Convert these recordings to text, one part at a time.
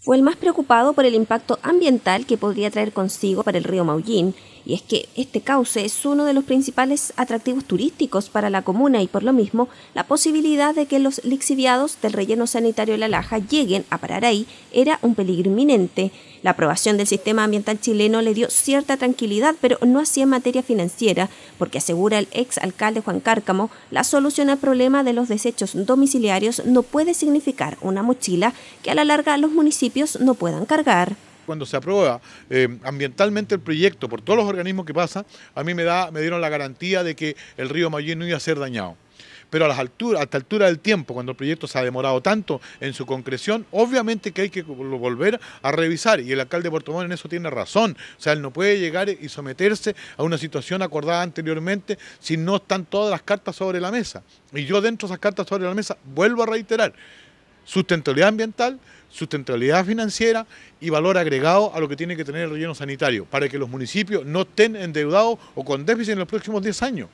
fue el más preocupado por el impacto ambiental que podría traer consigo para el río Maullín y es que este cauce es uno de los principales atractivos turísticos para la comuna y por lo mismo la posibilidad de que los lixiviados del relleno sanitario de La Laja lleguen a parar ahí era un peligro inminente. La aprobación del sistema ambiental chileno le dio cierta tranquilidad, pero no hacía en materia financiera, porque asegura el ex alcalde Juan Cárcamo, la solución al problema de los desechos domiciliarios no puede significar una mochila que a la larga los municipios no puedan cargar cuando se aprueba eh, ambientalmente el proyecto por todos los organismos que pasa, a mí me, da, me dieron la garantía de que el río Mayín no iba a ser dañado pero a las alturas, hasta altura del tiempo, cuando el proyecto se ha demorado tanto en su concreción, obviamente que hay que volver a revisar, y el alcalde de Puerto Montt en eso tiene razón, o sea, él no puede llegar y someterse a una situación acordada anteriormente si no están todas las cartas sobre la mesa. Y yo dentro de esas cartas sobre la mesa vuelvo a reiterar, sustentabilidad ambiental, sustentabilidad financiera y valor agregado a lo que tiene que tener el relleno sanitario, para que los municipios no estén endeudados o con déficit en los próximos 10 años.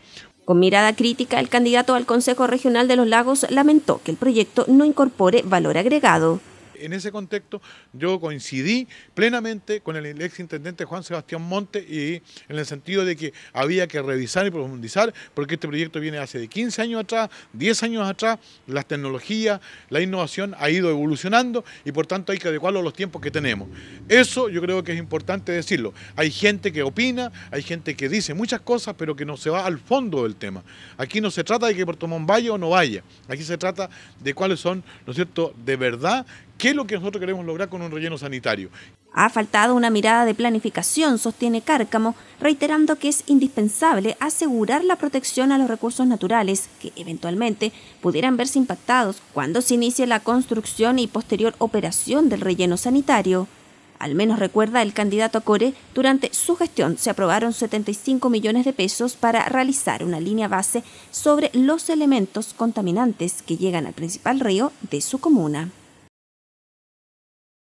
Con mirada crítica, el candidato al Consejo Regional de los Lagos lamentó que el proyecto no incorpore valor agregado en ese contexto yo coincidí plenamente con el ex intendente Juan Sebastián Monte y en el sentido de que había que revisar y profundizar porque este proyecto viene hace de 15 años atrás, 10 años atrás, las tecnologías, la innovación ha ido evolucionando y por tanto hay que adecuarlo a los tiempos que tenemos. Eso yo creo que es importante decirlo. Hay gente que opina, hay gente que dice muchas cosas, pero que no se va al fondo del tema. Aquí no se trata de que Puerto Montt vaya o no vaya. Aquí se trata de cuáles son, ¿no es cierto?, de verdad ¿Qué es lo que nosotros queremos lograr con un relleno sanitario? Ha faltado una mirada de planificación, sostiene Cárcamo, reiterando que es indispensable asegurar la protección a los recursos naturales que eventualmente pudieran verse impactados cuando se inicie la construcción y posterior operación del relleno sanitario. Al menos recuerda el candidato a Core, durante su gestión se aprobaron 75 millones de pesos para realizar una línea base sobre los elementos contaminantes que llegan al principal río de su comuna.